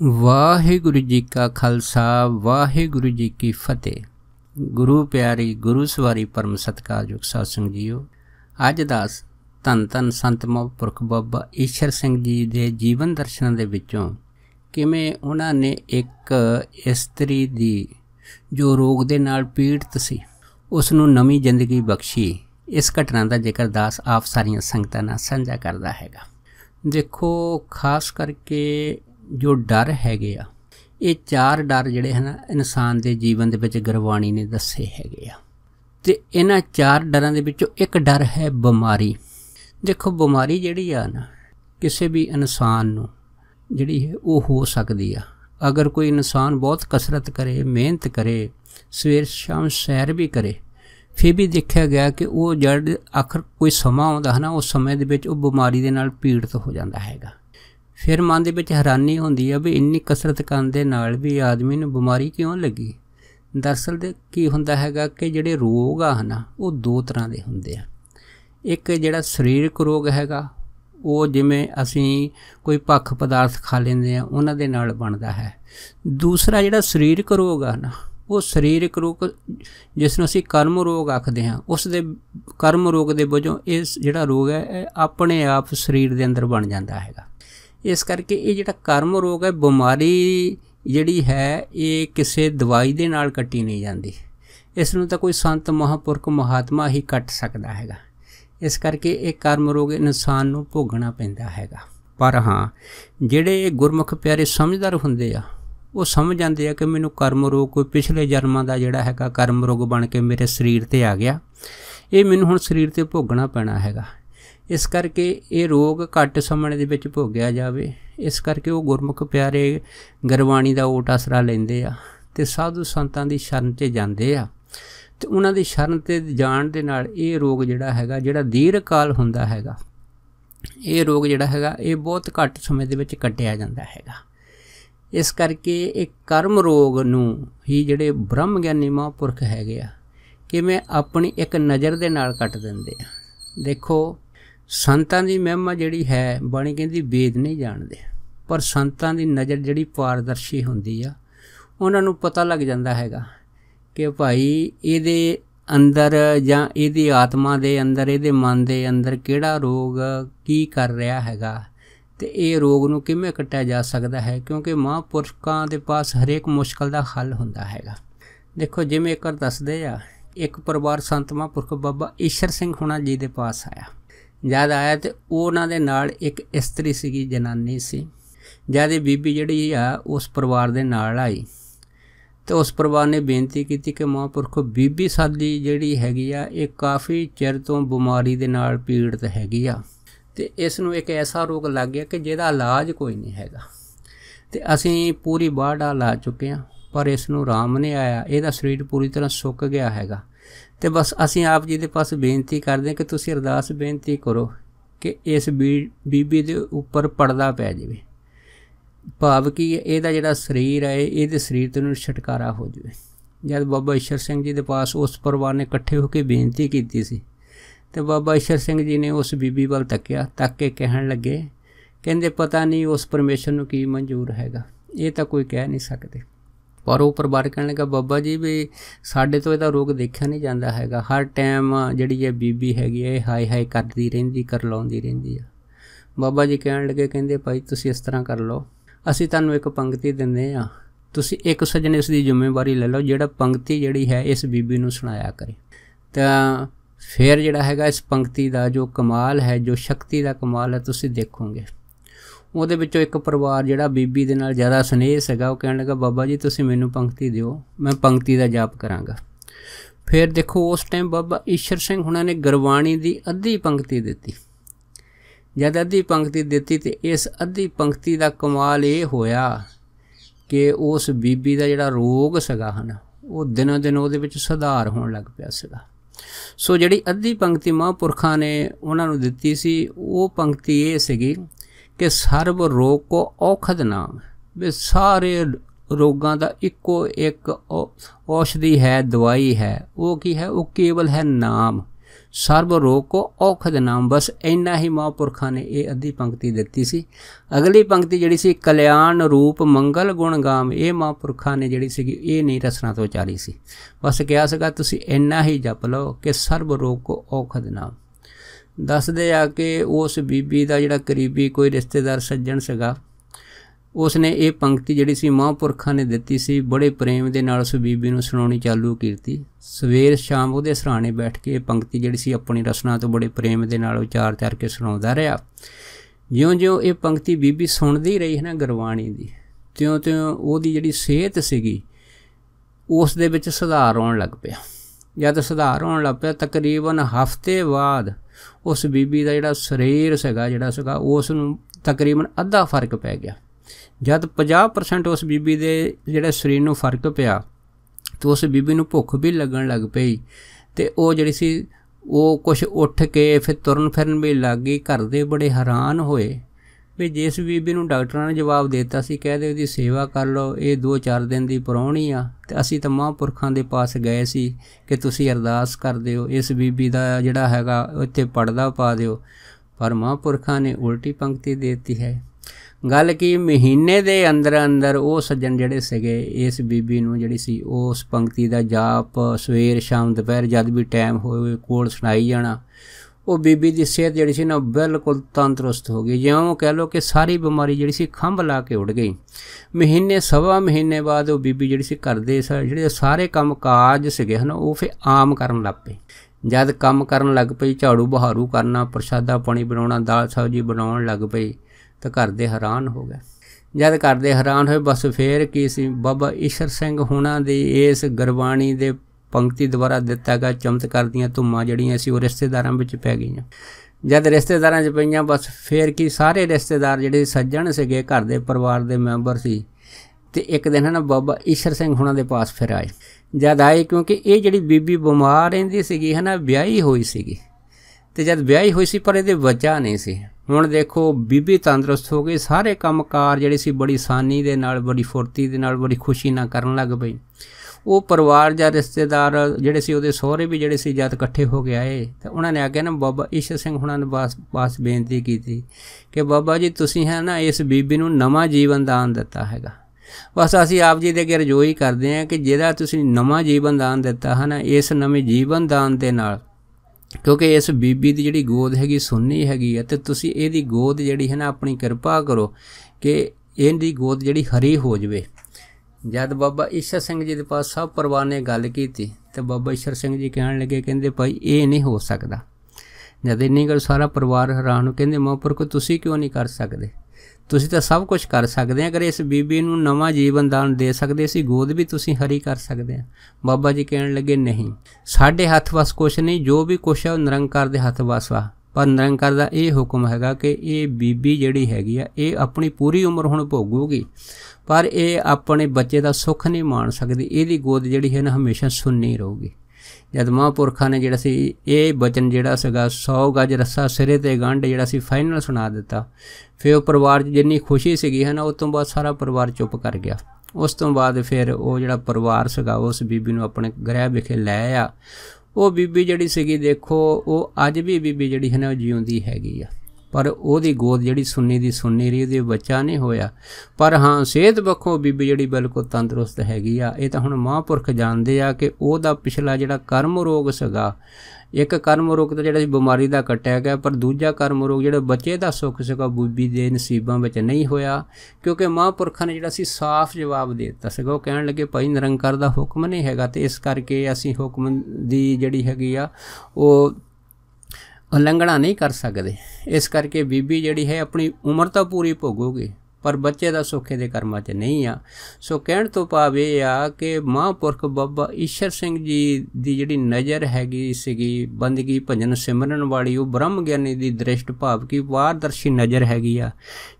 ਵਾਹਿਗੁਰੂ ਜੀ ਕਾ ਖਾਲਸਾ ਵਾਹਿਗੁਰੂ ਜੀ ਕੀ ਫਤਿਹ ਗੁਰੂ ਪਿਆਰੀ ਗੁਰੂ ਸਵਾਰੀ ਪਰਮ ਸਤਕਾਰਯੋਗ ਸਾਧ ਸੰਗ ਜੀਓ ਅੱਜ ਦਾ ਧੰਨ ਧੰਨ ਸੰਤ ਮਹਾਂਪੁਰਖ ਬਾਬਾ ਈਸ਼ਰ ਸਿੰਘ ਜੀ ਦੇ ਜੀਵਨ ਦਰਸ਼ਨ ਦੇ ਵਿੱਚੋਂ ਕਿਵੇਂ ਉਹਨਾਂ ਨੇ ਇੱਕ ਇਸਤਰੀ ਦੀ ਜੋ ਰੋਗ ਦੇ ਨਾਲ ਪੀੜਤ ਸੀ ਉਸ ਨੂੰ ਨਵੀਂ ਜ਼ਿੰਦਗੀ ਬਖਸ਼ੀ ਇਸ ਘਟਨਾ ਦਾ ਜ਼ਿਕਰ ਦਾਸ ਆਪ ਸਾਰੀਆਂ ਸੰਗਤਾਂ ਨਾਲ ਸਾਂਝਾ ਕਰਦਾ ਹੈਗਾ ਦੇਖੋ ਖਾਸ ਕਰਕੇ ਜੋ ਡਰ ਹੈਗੇ ਆ ਇਹ ਚਾਰ ਡਰ ਜਿਹੜੇ ਹਨ ਇਨਸਾਨ ਦੇ ਜੀਵਨ ਦੇ ਵਿੱਚ ਗਰਵਾਣੀ ਨੇ ਦੱਸੇ ਹੈਗੇ ਆ ਤੇ ਇਹਨਾਂ ਚਾਰ ਡਰਾਂ ਦੇ ਵਿੱਚੋਂ ਇੱਕ ਡਰ ਹੈ ਬਿਮਾਰੀ ਦੇਖੋ ਬਿਮਾਰੀ ਜਿਹੜੀ ਆ ਨਾ ਕਿਸੇ ਵੀ ਇਨਸਾਨ ਨੂੰ ਜਿਹੜੀ ਹੈ ਉਹ ਹੋ ਸਕਦੀ ਆ ਅਗਰ ਕੋਈ ਇਨਸਾਨ ਬਹੁਤ ਕਸਰਤ ਕਰੇ ਮਿਹਨਤ ਕਰੇ ਸਵੇਰ ਸ਼ਾਮ ਸੈਰ ਵੀ ਕਰੇ ਫੇ ਵੀ ਦੇਖਿਆ ਗਿਆ ਕਿ ਉਹ ਜਦ ਆਖਰ ਕੋਈ ਸਮਾਂ ਆਉਂਦਾ ਹੈ ਨਾ ਉਸ ਸਮੇਂ ਦੇ ਵਿੱਚ ਉਹ ਬਿਮਾਰੀ ਦੇ ਨਾਲ ਪੀੜਤ ਹੋ ਜਾਂਦਾ ਹੈਗਾ ਫਿਰ ਮਨ ਦੇ ਵਿੱਚ ਹੈਰਾਨੀ ਹੁੰਦੀ ਹੈ ਵੀ ਇੰਨੀ ਕਸਰਤ ਕਰਨ ਦੇ ਨਾਲ ਵੀ ਆਦਮੀ ਨੂੰ ਬਿਮਾਰੀ ਕਿਉਂ ਲੱਗੀ ਦਰਸਲ ਦੇ ਕੀ ਹੁੰਦਾ ਹੈਗਾ ਕਿ ਜਿਹੜੇ ਰੋਗ ਆ ਹਨਾ ਉਹ ਦੋ ਤਰ੍ਹਾਂ ਦੇ ਹੁੰਦੇ ਆ ਇੱਕ ਜਿਹੜਾ ਸਰੀਰਕ ਰੋਗ ਹੈਗਾ ਉਹ ਜਿਵੇਂ ਅਸੀਂ ਕੋਈ ਪੱਖ ਪਦਾਰਥ ਖਾ ਲੈਂਦੇ ਆ ਉਹਨਾਂ ਦੇ ਨਾਲ ਬਣਦਾ ਹੈ ਦੂਸਰਾ ਜਿਹੜਾ ਸਰੀਰਕ ਰੋਗ ਆ ਨਾ ਉਹ ਸਰੀਰਕ ਰੋਗ ਜਿਸ ਨੂੰ ਅਸੀਂ ਕਰਮ ਰੋਗ ਆਖਦੇ ਹਾਂ ਉਸ ਦੇ ਕਰਮ ਰੋਗ ਦੇ ਵਜੋਂ ਇਹ ਜਿਹੜਾ ਰੋਗ ਹੈ ਆਪਣੇ ਆਪ ਸਰੀਰ ਦੇ ਅੰਦਰ ਬਣ ਜਾਂਦਾ ਹੈਗਾ ਇਸ ਕਰਕੇ ਇਹ ਜਿਹੜਾ ਕਰਮ ਰੋਗ ਹੈ ਬਿਮਾਰੀ ਜਿਹੜੀ ਹੈ ਇਹ ਕਿਸੇ ਦਵਾਈ ਦੇ ਨਾਲ ਕੱਟੀ ਨਹੀਂ ਜਾਂਦੀ ਇਸ ਨੂੰ ਤਾਂ ਕੋਈ ਸੰਤ ਮਹਾਪੁਰਖ ਮਹਾਤਮਾ ਹੀ ਕੱਟ ਸਕਦਾ ਹੈਗਾ ਇਸ ਕਰਕੇ ਇਹ ਕਰਮ ਰੋਗ ਇਨਸਾਨ ਨੂੰ ਭੋਗਣਾ ਪੈਂਦਾ ਹੈਗਾ ਪਰ ਹਾਂ ਜਿਹੜੇ ਗੁਰਮੁਖ ਪਿਆਰੇ ਸਮਝਦਾਰ ਹੁੰਦੇ ਆ ਉਹ ਸਮਝ ਜਾਂਦੇ ਆ ਕਿ ਮੈਨੂੰ ਕਰਮ ਰੋਗ ਕੋਈ ਪਿਛਲੇ ਜਨਮਾਂ ਦਾ ਜਿਹੜਾ ਹੈਗਾ ਕਰਮ ਰੋਗ ਬਣ ਕੇ ਮੇਰੇ ਸਰੀਰ ਤੇ ਆ ਗਿਆ ਇਹ ਮੈਨੂੰ ਹੁਣ ਸਰੀਰ ਤੇ ਭੋਗਣਾ ਪੈਣਾ ਹੈਗਾ ਇਸ ਕਰਕੇ ਇਹ ਰੋਗ ਘੱਟ ਸਮੇਂ ਦੇ ਵਿੱਚ ਭੋਗਿਆ ਜਾਵੇ ਇਸ ਕਰਕੇ ਉਹ ਗੁਰਮੁਖ ਪਿਆਰੇ ਗਰਵਾਣੀ ਦਾ ਓਟ ਆਸਰਾ ਲੈਂਦੇ ਆ ਤੇ ਸਾਧੂ ਸੰਤਾਂ ਦੀ ਸ਼ਰਨ ਤੇ ਜਾਂਦੇ ਆ ਤੇ ਉਹਨਾਂ ਦੀ ਸ਼ਰਨ ਤੇ ਜਾਣ ਦੇ ਨਾਲ ਇਹ ਰੋਗ ਜਿਹੜਾ ਹੈਗਾ ਜਿਹੜਾ ਦੀਰਘ ਕਾਲ ਹੁੰਦਾ ਹੈਗਾ ਇਹ ਰੋਗ ਜਿਹੜਾ ਹੈਗਾ ਇਹ ਬਹੁਤ ਘੱਟ ਸਮੇਂ ਦੇ ਵਿੱਚ ਕੱਟਿਆ ਜਾਂਦਾ ਹੈਗਾ ਇਸ ਕਰਕੇ ਇਹ ਕਰਮ ਰੋਗ ਨੂੰ ਹੀ ਜਿਹੜੇ ਬ੍ਰਹਮ ਗਿਆਨੀ ਮਹਾਂਪੁਰਖ ਹੈਗੇ ਆ ਕਿਵੇਂ ਆਪਣੀ ਇੱਕ ਨਜ਼ਰ ਦੇ ਨਾਲ ਕੱਟ ਦਿੰਦੇ ਆ ਦੇਖੋ ਸੰਤਾਂ ਦੀ ਮਹਿਮਾ ਜਿਹੜੀ ਹੈ ਬਾਣੀ ਕਹਿੰਦੀ ਵੇਦ ਨਹੀਂ ਜਾਣਦੇ ਪਰ ਸੰਤਾਂ ਦੀ ਨਜ਼ਰ ਜਿਹੜੀ ਪਾਰਦਰਸ਼ੀ ਹੁੰਦੀ ਆ ਉਹਨਾਂ ਨੂੰ ਪਤਾ ਲੱਗ ਜਾਂਦਾ ਹੈਗਾ ਕਿ ਭਾਈ ਇਹਦੇ ਅੰਦਰ ਜਾਂ ਇਹਦੀ ਆਤਮਾ ਦੇ ਅੰਦਰ ਇਹਦੇ ਮਨ ਦੇ ਅੰਦਰ ਕਿਹੜਾ ਰੋਗ ਕੀ ਕਰ ਰਿਹਾ ਹੈਗਾ ਤੇ ਇਹ ਰੋਗ ਨੂੰ ਕਿਵੇਂ ਕੱਟਿਆ ਜਾ ਸਕਦਾ ਹੈ ਕਿਉਂਕਿ ਮਹਾਂਪੁਰਸ਼ਾਂ ਦੇ ਪਾਸ ਹਰੇਕ ਮੁਸ਼ਕਲ ਦਾ ਹੱਲ ਹੁੰਦਾ ਹੈਗਾ ਦੇਖੋ ਜਿਵੇਂ ਇੱਕ ਦੱਸਦੇ ਆ ਇੱਕ ਪਰਿਵਾਰ ਸੰਤ ਮਹਾਂਪੁਰਖ ਬਾਬਾ ਈਸ਼ਰ ਸਿੰਘ ਹੁਣਾ ਜੀ ਦੇ ਪਾਸ ਆਇਆ ਜਦ ਆਇਆ ਤੇ ਉਹਨਾਂ ਦੇ ਨਾਲ ਇੱਕ ਇਸਤਰੀ ਸੀਗੀ ਜਨਾਨੀ ਸੀ ਜਦ ਇਹ ਬੀਬੀ ਜਿਹੜੀ ਆ ਉਸ ਪਰਿਵਾਰ ਦੇ ਨਾਲ ਆਈ ਤੇ ਉਸ ਪਰਿਵਾਰ ਨੇ ਬੇਨਤੀ ਕੀਤੀ ਕਿ ਮਹਾਂਪੁਰਖੋ ਬੀਬੀ ਸਾਦੀ ਜਿਹੜੀ ਹੈਗੀ ਆ ਇਹ ਕਾਫੀ ਚਿਰ ਤੋਂ ਬਿਮਾਰੀ ਦੇ ਨਾਲ ਪੀੜਤ ਹੈਗੀ ਆ ਤੇ ਇਸ ਨੂੰ ਇੱਕ ਐਸਾ ਰੋਗ ਲੱਗ ਗਿਆ ਕਿ ਜਿਹਦਾ ਇਲਾਜ ਕੋਈ ਨਹੀਂ ਹੈਗਾ ਤੇ ਅਸੀਂ ਪੂਰੀ ਬਾੜਾ ਲਾ ਚੁੱਕੇ ਆ ਪਰ ਇਸ ਨੂੰ ਰਾਮ ਨਹੀਂ ਆਇਆ ਇਹਦਾ ਸਰੀਰ ਪੂਰੀ ਤਰ੍ਹਾਂ ਸੁੱਕ ਗਿਆ ਹੈਗਾ ਤੇ ਬਸ ਅਸੀਂ ਆਪ ਜੀ ਦੇ ਪਾਸ ਬੇਨਤੀ ਕਰਦੇ ਹਾਂ ਕਿ ਤੁਸੀਂ ਅਰਦਾਸ ਬੇਨਤੀ ਕਰੋ ਕਿ ਇਸ ਬੀਬੀ ਦੇ ਉੱਪਰ ਪਰਦਾ ਪੈ ਜਾਵੇ ਭਾਵ ਕਿ ਇਹਦਾ ਜਿਹੜਾ ਸਰੀਰ ਹੈ ਇਹਦੇ ਸਰੀਰ ਤੋਂ ਨੂੰ ਛਟਕਾਰਾ ਹੋ ਜਾਵੇ ਜਦ ਬਾਬਾ ਈਸ਼ਰ ਸਿੰਘ ਜੀ ਦੇ ਪਾਸ ਉਸ ਪਰਿਵਾਰ ਨੇ ਇਕੱਠੇ ਹੋ ਕੇ ਬੇਨਤੀ ਕੀਤੀ ਸੀ ਤੇ ਬਾਬਾ ਈਸ਼ਰ ਸਿੰਘ ਜੀ ਨੇ ਉਸ ਬੀਬੀ ਵੱਲ ਤੱਕਿਆ ਤੱਕ ਕੇ ਕਹਿਣ ਲੱਗੇ ਕਹਿੰਦੇ ਪਤਾ ਨਹੀਂ ਉਸ ਪਰਮੇਸ਼ਰ ਨੂੰ ਕੀ ਮਨਜ਼ੂਰ ਹੈਗਾ ਇਹ ਤਾਂ ਕੋਈ ਕਹਿ ਨਹੀਂ ਸਕਦੇ ਪਰ ਉਹ ਪਰਿਵਾਰ ਕਹਿਣ ਲੱਗਾ ਬਾਬਾ ਜੀ ਵੀ ਸਾਡੇ ਤੋਂ ਇਹਦਾ ਰੋਗ ਦੇਖਿਆ ਨਹੀਂ ਜਾਂਦਾ ਹੈਗਾ ਹਰ ਟਾਈਮ ਜਿਹੜੀ ਇਹ ਬੀਬੀ ਹੈਗੀ ਇਹ ਹਾਈ ਹਾਈ ਕਰਦੀ ਰਹਿੰਦੀ ਕਰ ਲਾਉਂਦੀ ਰਹਿੰਦੀ ਆ ਬਾਬਾ ਜੀ ਕਹਿਣ ਲੱਗੇ ਕਹਿੰਦੇ ਭਾਈ ਤੁਸੀਂ ਇਸ ਤਰ੍ਹਾਂ ਕਰ ਲਓ ਅਸੀਂ ਤੁਹਾਨੂੰ ਇੱਕ ਪੰਕਤੀ ਦਿੰਦੇ ਆ ਤੁਸੀਂ ਇੱਕ ਸੱਜਣ ਉਸ ਦੀ ਜ਼ਿੰਮੇਵਾਰੀ ਲੈ ਲਓ ਜਿਹੜਾ ਪੰਕਤੀ ਜਿਹੜੀ ਹੈ ਇਸ ਬੀਬੀ ਨੂੰ ਸੁਣਾਇਆ ਕਰੇ ਤਾਂ ਫਿਰ ਜਿਹੜਾ ਹੈਗਾ ਇਸ ਪੰਕਤੀ ਦਾ ਜੋ ਕਮਾਲ ਹੈ ਜੋ ਸ਼ਕਤੀ ਦਾ ਕਮਾਲ ਹੈ ਤੁਸੀਂ ਦੇਖੋਗੇ ਉਹਦੇ ਵਿੱਚੋਂ ਇੱਕ ਪਰਿਵਾਰ ਜਿਹੜਾ ਬੀਬੀ ਦੇ ਨਾਲ ਜ਼ਿਆਦਾ ਸਨੇਹ ਸੀਗਾ ਉਹ ਕਹਿਣ ਲੱਗਾ ਬਾਬਾ ਜੀ ਤੁਸੀਂ ਮੈਨੂੰ ਪੰਕਤੀ ਦਿਓ ਮੈਂ ਪੰਕਤੀ ਦਾ ਜਾਪ ਕਰਾਂਗਾ ਫਿਰ ਦੇਖੋ ਉਸ ਟਾਈਮ ਬਾਬਾ ਈਸ਼ਰ ਸਿੰਘ ਹੁਣਾਂ ਨੇ ਗੁਰਬਾਣੀ ਦੀ ਅੱਧੀ ਪੰਕਤੀ ਦਿੱਤੀ ਜਦ ਅੱਧੀ ਪੰਕਤੀ ਦਿੱਤੀ ਤੇ ਇਸ ਅੱਧੀ ਪੰਕਤੀ ਦਾ ਕਮਾਲ ਇਹ ਹੋਇਆ ਕਿ ਉਸ ਬੀਬੀ ਦਾ ਜਿਹੜਾ ਰੋਗ ਸੀਗਾ ਹਨ ਉਹ ਦਿਨੋ ਦਿਨ ਉਹਦੇ ਵਿੱਚ ਸੁਧਾਰ ਹੋਣ ਲੱਗ ਪਿਆ ਸੀਗਾ ਸੋ ਜਿਹੜੀ ਅੱਧੀ ਪੰਕਤੀ ਮਹਾਂਪੁਰਖਾਂ ਨੇ ਉਹਨਾਂ ਨੂੰ ਦਿੱਤੀ ਸੀ ਉਹ ਪੰਕਤੀ ਇਹ ਸੀਗੀ ਕਿ ਸਰਬ ਰੋਗ ਕੋ ਔਖਦ ਨਾਮ ਵੇ ਸਾਰੇ ਰੋਗਾਂ ਦਾ ਇੱਕੋ ਇੱਕ ਔਸ਼ਧੀ ਹੈ ਦਵਾਈ ਹੈ ਉਹ ਕੀ ਹੈ ਉਹ ਕੇਵਲ ਹੈ ਨਾਮ ਸਰਬ ਰੋਗ ਕੋ ਔਖਦ ਨਾਮ ਬਸ ਇੰਨਾ ਹੀ ਮਹਾਂਪੁਰਖਾਂ ਨੇ ਇਹ ਅੱਧੀ ਪੰਕਤੀ ਦਿੱਤੀ ਸੀ ਅਗਲੀ ਪੰਕਤੀ ਜਿਹੜੀ ਸੀ ਕਲਿਆਣ ਰੂਪ ਮੰਗਲ ਗੁਣ ਗਾਮ ਇਹ ਮਹਾਂਪੁਰਖਾਂ ਨੇ ਜਿਹੜੀ ਸੀ ਇਹ ਨਹੀਂ ਰਸਨਾ ਤੋਂ ਚਾਲੀ ਸੀ ਬਸ ਕਿਹਾ ਸੀਗਾ ਤੁਸੀਂ ਇੰਨਾ ਹੀ ਜਪ ਲਓ ਕਿ ਸਰਬ ਰੋਗ ਕੋ ਔਖਦ ਨਾਮ ਦੱਸਦੇ ਆ ਕਿ ਉਸ ਬੀਬੀ ਦਾ ਜਿਹੜਾ ਕਰੀਬੀ ਕੋਈ ਰਿਸ਼ਤੇਦਾਰ ਸੱਜਣ ਸੀਗਾ ਉਸ ਨੇ ਇਹ ਪੰਕਤੀ ਜਿਹੜੀ ਸੀ ਮਹਾਂਪੁਰਖਾਂ ਨੇ ਦਿੱਤੀ ਸੀ ਬੜੇ ਪ੍ਰੇਮ ਦੇ ਨਾਲ ਉਸ ਬੀਬੀ ਨੂੰ ਸੁਣਾਉਣੀ ਚਾਲੂ ਕੀਤੀ ਸਵੇਰ ਸ਼ਾਮ ਉਹਦੇ ਸਰਾਣੇ ਬੈਠ ਕੇ ਇਹ ਪੰਕਤੀ ਜਿਹੜੀ ਸੀ ਆਪਣੀ ਰਸਨਾ ਤੋਂ ਬੜੇ ਪ੍ਰੇਮ ਦੇ ਨਾਲ ਉਚਾਰ-ਚਾਰ ਕੇ ਸੁਣਾਉਂਦਾ ਰਿਹਾ ਜਿਉਂ-ਜਿਉਂ ਇਹ ਪੰਕਤੀ ਬੀਬੀ ਸੁਣਦੀ ਰਹੀ ਹੈ ਨਾ ਗਰਵਾਣੀ ਦੀ ਤਿਉਂ-ਤਿਉਂ ਉਹਦੀ ਜਿਹੜੀ ਸਿਹਤ ਸੀਗੀ ਉਸ ਦੇ ਵਿੱਚ ਸੁਧਾਰ ਆਉਣ ਲੱਗ ਪਿਆ ਜਦ ਸੁਧਾਰ ਹੋਣ ਲੱਪਿਆ ਤਕਰੀਬਨ ਹਫ਼ਤੇ ਬਾਅਦ ਉਸ ਬੀਬੀ ਦਾ ਜਿਹੜਾ ਸਰੀਰ ਸੀਗਾ ਜਿਹੜਾ ਸੀਗਾ ਉਸ ਨੂੰ ਤਕਰੀਬਨ ਅੱਧਾ ਫਰਕ ਪੈ ਗਿਆ ਜਦ 50% ਉਸ ਬੀਬੀ ਦੇ ਜਿਹੜੇ ਸਰੀਰ ਨੂੰ ਫਰਕ ਪਿਆ ਤੇ ਉਸ ਬੀਬੀ ਨੂੰ ਭੁੱਖ ਵੀ ਲੱਗਣ ਲੱਗ ਪਈ ਤੇ ਉਹ ਜਿਹੜੀ ਸੀ ਉਹ ਕੁਝ ਉੱਠ ਕੇ ਫਿਰ ਤੁਰਨ ਫਿਰਨ ਵੀ ਲੱਗ ਗਈ ਘਰ ਦੇ ਬੜੇ ਹੈਰਾਨ ਹੋਏ ਵੀ ਜਿਸ ਬੀਬੀ ਨੂੰ ਡਾਕਟਰਾਂ ਨੇ ਜਵਾਬ ਦਿੱਤਾ ਸੀ ਕਹਦੇ ਉਹਦੀ ਸੇਵਾ ਕਰ ਲਓ ਇਹ 2-4 ਦਿਨ ਦੀ ਪਰੌਣੀ ਆ ਤੇ ਅਸੀਂ ਤਾਂ ਮਹਾਂਪੁਰਖਾਂ ਦੇ ਪਾਸ ਗਏ ਸੀ ਕਿ ਤੁਸੀਂ ਅਰਦਾਸ ਕਰ ਦਿਓ ਇਸ ਬੀਬੀ ਦਾ ਜਿਹੜਾ ਹੈਗਾ ਉੱਥੇ ਪੜਦਾ ਪਾ ਦਿਓ ਪਰ ਮਹਾਂਪੁਰਖਾਂ ਨੇ ਉਲਟੀ ਪੰਕਤੀ ਦਿੱਤੀ ਹੈ ਗੱਲ ਕੀ ਮਹੀਨੇ ਦੇ ਅੰਦਰ ਅੰਦਰ ਉਹ ਸੱਜਣ ਜਿਹੜੇ ਸੀਗੇ ਇਸ ਬੀਬੀ ਨੂੰ ਜਿਹੜੀ ਸੀ ਉਸ ਪੰਕਤੀ ਦਾ ਜਾਪ ਸਵੇਰ ਸ਼ਾਮ ਦੁਪਹਿਰ ਜਦ ਵੀ ਟਾਈਮ ਹੋਵੇ ਕੋਲ ਸੁਣਾਈ ਜਾਣਾ ਉਹ ਬੀਬੀ ਦੀ ਸਿਹਤ ਜਿਹੜੀ ਸੀ ਨਾ ਬਿਲਕੁਲ ਤੰਦਰੁਸਤ ਹੋ ਗਈ ਉਹ ਕਹਿ ਲੋ ਕਿ ਸਾਰੀ ਬਿਮਾਰੀ ਜਿਹੜੀ ਸੀ ਖੰਭ ਲਾ ਕੇ ਉੱਡ ਗਈ ਮਹੀਨੇ ਸਵਾ ਮਹੀਨੇ ਬਾਅਦ ਉਹ ਬੀਬੀ ਜਿਹੜੀ ਸੀ ਕਰਦੇ ਜਿਹੜੇ ਸਾਰੇ ਕੰਮ ਕਾਜ ਸੀਗੇ ਹਨ ਉਹ ਫੇ ਆਮ ਕਰਨ ਲੱਗ ਪਏ ਜਦ ਕੰਮ ਕਰਨ ਲੱਗ ਪਈ ਝਾੜੂ ਬਹਾਰੂ ਕਰਨਾ ਪ੍ਰਸ਼ਾਦਾ ਪਾਣੀ ਬਣਾਉਣਾ ਦਾਲ ਸਬਜ਼ੀ ਬਣਾਉਣ ਲੱਗ ਪਈ ਤਾਂ ਘਰ ਦੇ ਹੈਰਾਨ ਹੋ ਗਏ ਜਦ ਘਰ ਦੇ ਹੈਰਾਨ ਹੋਏ ਬਸ ਫੇਰ ਕੀ ਸੀ ਬਾਬਾ ਈਸ਼ਰ ਸਿੰਘ ਹੁਣਾਂ ਦੀ ਇਸ ਗੁਰਬਾਣੀ ਦੇ ਪੰਕਤੀ ਦੁਆਰਾ ਦਿੱਤਾ ਗਿਆ ਚਮਤਕਾਰ ਦੀਆਂ ਧੁੰਮਾਂ ਜਿਹੜੀਆਂ ਸੀ ਉਹ ਰਿਸ਼ਤੇਦਾਰਾਂ ਵਿੱਚ ਪੈ ਗਈਆਂ ਜਦ ਰਿਸ਼ਤੇਦਾਰਾਂ 'ਚ ਪਈਆਂ ਬਸ ਫੇਰ ਕੀ ਸਾਰੇ ਰਿਸ਼ਤੇਦਾਰ ਜਿਹੜੇ ਸੱਜਣ ਸੀਗੇ ਘਰ ਦੇ ਪਰਿਵਾਰ ਦੇ ਮੈਂਬਰ ਸੀ ਤੇ ਇੱਕ ਦਿਨ ਨਾ ਬਾਬਾ ਈਸ਼ਰ ਸਿੰਘ ਹੁਣਾਂ ਦੇ ਪਾਸ ਫਿਰ ਆਏ ਜਦ ਆਏ ਕਿਉਂਕਿ ਇਹ ਜਿਹੜੀ ਬੀਬੀ ਬਿਮਾਰ ਰਹਿੰਦੀ ਸੀਗੀ ਹਨਾ ਵਿਆਹੀ ਹੋਈ ਸੀਗੀ ਤੇ ਜਦ ਵਿਆਹੀ ਹੋਈ ਸੀ ਪਰ ਇਹਦੇ ਬੱਚਾ ਨਹੀਂ ਸੀ ਹੁਣ ਦੇਖੋ ਬੀਬੀ ਤੰਦਰੁਸਤ ਹੋ ਗਈ ਸਾਰੇ ਕੰਮਕਾਰ ਜਿਹੜੇ ਸੀ ਬੜੀ ਸਾਨੀ ਦੇ ਨਾਲ ਬੜੀ ਫੁਰਤੀ ਦੇ ਨਾਲ ਬੜੀ ਖੁਸ਼ੀ ਨਾਲ ਕਰਨ ਲੱਗ ਪਈ ਉਹ ਪਰਿਵਾਰ ਜਾਂ ਰਿਸ਼ਤੇਦਾਰ ਜਿਹੜੇ ਸੀ ਉਹਦੇ ਸਹੁਰੇ ਵੀ ਜਿਹੜੇ ਸੀ ਜਦ ਇਕੱਠੇ ਹੋ ਗਿਆ ਆਏ ਤਾਂ ਉਹਨਾਂ ਨੇ ਆਖਿਆ ਨਾ ਬਾਬਾ ਈਸ਼ਰ ਸਿੰਘ ਹੁਣਾਂ ਨੇ ਬਾਸ ਬਾਸ ਬੇਨਤੀ ਕੀਤੀ ਕਿ ਬਾਬਾ ਜੀ ਤੁਸੀਂ ਹੈ ਨਾ ਇਸ ਬੀਬੀ ਨੂੰ ਨਵਾਂ ਜੀਵਨ ਦਾਨ ਦਿੱਤਾ ਹੈਗਾ ਬਸ ਅਸੀਂ ਆਪ ਜੀ ਦੇ ਅੱਗੇ ਰਜੋਈ ਕਰਦੇ ਹਾਂ ਕਿ ਜਿਹੜਾ ਤੁਸੀਂ ਨਵਾਂ ਜੀਵਨ ਦਾਨ ਦਿੱਤਾ ਹੈ ਨਾ ਇਸ ਨਵੇਂ ਜੀਵਨ ਦਾਨ ਦੇ ਨਾਲ ਕਿਉਂਕਿ ਇਸ ਬੀਬੀ ਦੀ ਜਿਹੜੀ ਗੋਦ ਹੈਗੀ ਸੁੰਨੀ ਹੈਗੀ ਤੇ ਤੁਸੀਂ ਇਹਦੀ ਗੋਦ ਜਿਹੜੀ ਹੈ ਨਾ ਆਪਣੀ ਕਿਰਪਾ ਕਰੋ ਕਿ ਇਹਦੀ ਗੋਦ ਜਿਹੜੀ ਹਰੀ ਹੋ ਜਵੇ ਜਦ ਬਾਬਾ ਈਸ਼ਰ ਸਿੰਘ ਜੀ ਦੇ ਪਾਸ ਸਭ ਪਰਿਵਾਰ ਨੇ ਗੱਲ ਕੀਤੀ ਤੇ ਬਾਬਾ ਈਸ਼ਰ ਸਿੰਘ ਜੀ ਕਹਿਣ ਲੱਗੇ ਕਹਿੰਦੇ ਭਾਈ ਇਹ ਨਹੀਂ ਹੋ ਸਕਦਾ ਜਦ ਇੰਨੀ ਗੱਲ ਸਾਰਾ ਪਰਿਵਾਰ ਹੈਰਾਨ ਹੋ ਕਹਿੰਦੇ ਮਹਾਂਪੁਰਖ ਤੁਸੀਂ ਕਿਉਂ ਨਹੀਂ ਕਰ ਸਕਦੇ ਤੁਸੀਂ ਤਾਂ ਸਭ ਕੁਝ ਕਰ ਸਕਦੇ ਆ ਅਗਰ ਇਸ ਬੀਬੀ ਨੂੰ ਨਵਾਂ ਜੀਵਨ ਦਾਨ ਦੇ ਸਕਦੇ ਸੀ ਗੋਦ ਵੀ ਤੁਸੀਂ ਹਰੀ ਕਰ ਸਕਦੇ ਆ ਬਾਬਾ ਜੀ ਕਹਿਣ ਲੱਗੇ ਨਹੀਂ ਸਾਡੇ ਹੱਥ ਵਸ ਕੁਛ ਨਹੀਂ ਜੋ ਵੀ ਕੁਛ ਹੈ ਉਹ ਨਿਰੰਕਾਰ ਦੇ ਹੱਥ ਵਸ ਆ ਪਰ ਨਿਰੰਕਾਰ ਦਾ ਇਹ ਹੁਕਮ ਹੈਗਾ ਕਿ ਇਹ ਬੀਬੀ ਜਿਹੜੀ ਹੈਗੀ ਆ ਇਹ ਆਪਣੀ ਪੂਰੀ ਉਮਰ ਹੁਣ ਭੋਗੂਗੀ ਪਰ ਇਹ ਆਪਣੇ ਬੱਚੇ ਦਾ ਸੁੱਖ ਨਹੀਂ ਮਾਣ ਸਕਦੀ ਇਹਦੀ ਗੋਦ ਜਿਹੜੀ ਹੈ ਨਾ ਹਮੇਸ਼ਾ ਸੁੰਨੀ ਰਹੂਗੀ ਜਦ ਮਹਾਂਪੁਰਖਾਂ ਨੇ ਜਿਹੜਾ ਸੀ ਇਹ ਬਚਨ ਜਿਹੜਾ ਸੀਗਾ 100 ਗਜ ਰੱਸਾ ਸਿਰੇ ਤੇ ਗੰਢ ਜਿਹੜਾ ਸੀ ਫਾਈਨਲ ਸੁਣਾ ਦਿੱਤਾ ਫਿਰ ਉਹ ਪਰਿਵਾਰ 'ਚ ਜਿੰਨੀ ਖੁਸ਼ੀ ਸੀਗੀ ਹੈ ਨਾ ਉਸ ਤੋਂ ਬਾਅਦ ਸਾਰਾ ਪਰਿਵਾਰ ਚੁੱਪ ਕਰ ਗਿਆ ਉਸ ਤੋਂ ਬਾਅਦ ਫਿਰ ਉਹ ਜਿਹੜਾ ਪਰਿਵਾਰ ਸੀਗਾ ਉਸ ਬੀਬੀ ਨੂੰ ਆਪਣੇ ਗ੍ਰਹਿ ਵਿਖੇ ਲੈ ਆ ਉਹ ਬੀਬੀ ਜਿਹੜੀ ਸੀਗੀ ਦੇਖੋ ਉਹ ਅੱਜ ਵੀ ਬੀਬੀ ਜਿਹੜੀ ਹੈ ਨਾ ਉਹ ਜਿਉਂਦੀ ਹੈਗੀ ਆ ਪਰ ਉਹਦੀ ਗੋਦ ਜਿਹੜੀ ਸੁੰਨੀ ਦੀ ਸੁੰਨੀ ਰਹੀ ਉਹਦੇ ਬੱਚਾ ਨਹੀਂ ਹੋਇਆ ਪਰ ਹਾਂ ਸਿਹਤ ਬਖੋ ਬੀਬੀ ਜਿਹੜੀ ਬਿਲਕੁਲ ਤੰਦਰੁਸਤ ਹੈਗੀ ਆ ਇਹ ਤਾਂ ਹੁਣ ਮਹਾਪੁਰਖ ਜਾਣਦੇ ਆ ਕਿ ਉਹਦਾ ਪਿਛਲਾ ਜਿਹੜਾ ਕਰਮ ਰੋਗ ਸੀਗਾ ਇੱਕ ਕਰਮ ਰੋਗ ਤਾਂ ਜਿਹੜਾ ਬਿਮਾਰੀ ਦਾ ਕਟਿਆ ਗਿਆ ਪਰ ਦੂਜਾ ਕਰਮ ਰੋਗ ਜਿਹੜਾ ਬੱਚੇ ਦਾ ਸੁੱਖ ਸੀਗਾ ਬੀਬੀ ਦੇ ਨਸੀਬਾਂ ਵਿੱਚ ਨਹੀਂ ਹੋਇਆ ਕਿਉਂਕਿ ਮਹਾਪੁਰਖਾਂ ਨੇ ਜਿਹੜਾ ਸੀ ਸਾਫ਼ ਜਵਾਬ ਦੇ ਦਿੱਤਾ ਸਗਾ ਉਹ ਕਹਿਣ ਲੱਗੇ ਭਾਈ ਨਿਰੰਕਾਰ ਦਾ ਹੁਕਮ ਨਹੀਂ ਹੈਗਾ ਤੇ ਇਸ ਕਰਕੇ ਅਸੀਂ ਹੁਕਮ ਦੀ ਜਿਹੜੀ ਹੈਗੀ ਆ ਉਹ ਉਲੰਘਣਾ ਨਹੀਂ ਕਰ ਸਕਦੇ ਇਸ ਕਰਕੇ ਬੀਬੀ ਜਿਹੜੀ ਹੈ ਆਪਣੀ ਉਮਰ ਤਾਂ ਪੂਰੀ ਭੋਗੋਗੇ ਪਰ ਬੱਚੇ ਦਾ ਸੁੱਖ ਦੇ ਕਰਮਾਂ 'ਚ ਨਹੀਂ ਆ ਸੋ ਕਹਿਣ ਤੋਂ ਭਾਵ ਇਹ ਆ ਕਿ ਮਹਾਂਪੁਰਖ ਬਾਬਾ ਈਸ਼ਰ ਸਿੰਘ ਜੀ ਦੀ ਜਿਹੜੀ ਨਜ਼ਰ ਹੈਗੀ ਸੀਗੀ ਬੰਦਗੀ ਭਜਨ ਸਿਮਰਨ ਵਾਲੀ ਉਹ ਬ੍ਰਹਮ ਗਿਆਨੀ ਦੀ ਦ੍ਰਿਸ਼ਟ ਭਾਵ ਕੀ ਵਾਰਦਰਸ਼ੀ ਨਜ਼ਰ ਹੈਗੀ ਆ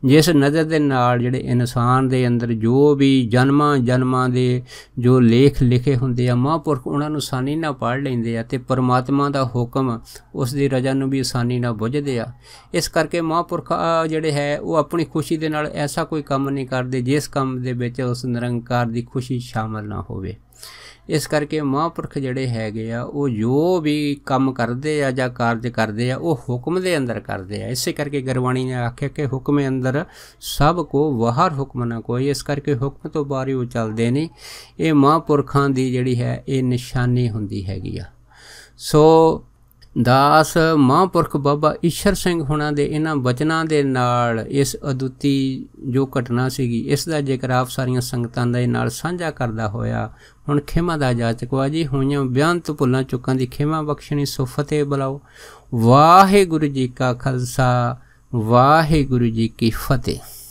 ਜਿਸ ਨਜ਼ਰ ਦੇ ਨਾਲ ਜਿਹੜੇ ਇਨਸਾਨ ਦੇ ਅੰਦਰ ਜੋ ਵੀ ਜਨਮਾਂ ਜਨਮਾਂ ਦੇ ਜੋ ਲੇਖ ਲਿਖੇ ਹੁੰਦੇ ਆ ਮਹਾਂਪੁਰਖ ਉਹਨਾਂ ਨੂੰ ਆਸਾਨੀ ਨਾਲ ਪੜ ਲੈਂਦੇ ਆ ਤੇ ਪਰਮਾਤਮਾ ਦਾ ਹੁਕਮ ਉਸ ਦੀ ਰਜਾ ਨੂੰ ਵੀ ਆਸਾਨੀ ਨਾਲ ਬੁੱਝਦੇ ਆ ਇਸ ਕਰਕੇ ਮਹਾਂਪੁਰਖ ਜਿਹੜੇ ਹੈ ਉਹ ਆਪਣੀ ਖੁਸ਼ੀ ਦੇ ਨਾਲ ਐਸਾ ਕੋਈ ਕੰਮ ਨਹੀਂ ਕਰਦੇ ਜਿਸ ਕੰਮ ਦੇ ਵਿੱਚ ਉਸ ਨਿਰੰਕਾਰ ਦੀ ਖੁਸ਼ੀ ਸ਼ਾਮਲ ਨਾ ਹੋਵੇ ਇਸ ਕਰਕੇ ਮਹਾਂਪੁਰਖ ਜਿਹੜੇ ਹੈਗੇ ਆ ਉਹ ਜੋ ਵੀ ਕੰਮ ਕਰਦੇ ਆ ਜਾਂ ਕਾਰਜ ਕਰਦੇ ਆ ਉਹ ਹੁਕਮ ਦੇ ਅੰਦਰ ਕਰਦੇ ਆ ਇਸੇ ਕਰਕੇ ਗੁਰਬਾਣੀ ਨੇ ਆਖਿਆ ਕਿ ਹੁਕਮੇ ਅੰਦਰ ਸਭ ਕੋ ਬਾਹਰ ਹੁਕਮ ਨਾ ਕੋਈ ਇਸ ਕਰਕੇ ਹੁਕਮ ਤੋਂ ਬਾਹਰ ਹੀ ਉਹ ਚੱਲਦੇ ਨੇ ਇਹ ਮਹਾਂਪੁਰਖਾਂ ਦੀ ਜਿਹੜੀ ਹੈ ਇਹ ਨਿਸ਼ਾਨੀ ਹੁੰਦੀ ਹੈਗੀ ਆ ਸੋ ਦਾਸ ਮਹਾਂਪੁਰਖ ਬਾਬਾ ਈਸ਼ਰ ਸਿੰਘ ਹੁਣਾਂ ਦੇ ਇਹਨਾਂ ਬਚਨਾਂ ਦੇ ਨਾਲ ਇਸ ਅਦੁੱਤੀ ਜੋ ਘਟਨਾ ਸੀਗੀ ਇਸ ਦਾ ਜ਼ਿਕਰ ਆਪ ਸਾਰੀਆਂ ਸੰਗਤਾਂ ਦੇ ਨਾਲ ਸਾਂਝਾ ਕਰਦਾ ਹੋਇਆ ਹੁਣ ਖਿਮਾ ਦਾ ਜਾਚਕ ਜੀ ਹੋਈਆਂ ਬਿਆਨ ਤੋਂ ਭੁੱਲਾਂ ਚੁੱਕਾਂ ਦੀ ਖਿਮਾ ਬਖਸ਼ਣੀ ਸੁਫਤੇ ਬਲਾਓ ਵਾਹਿਗੁਰੂ ਜੀ ਕਾ ਖਾਲਸਾ ਵਾਹਿਗੁਰੂ ਜੀ ਕੀ ਫਤਿਹ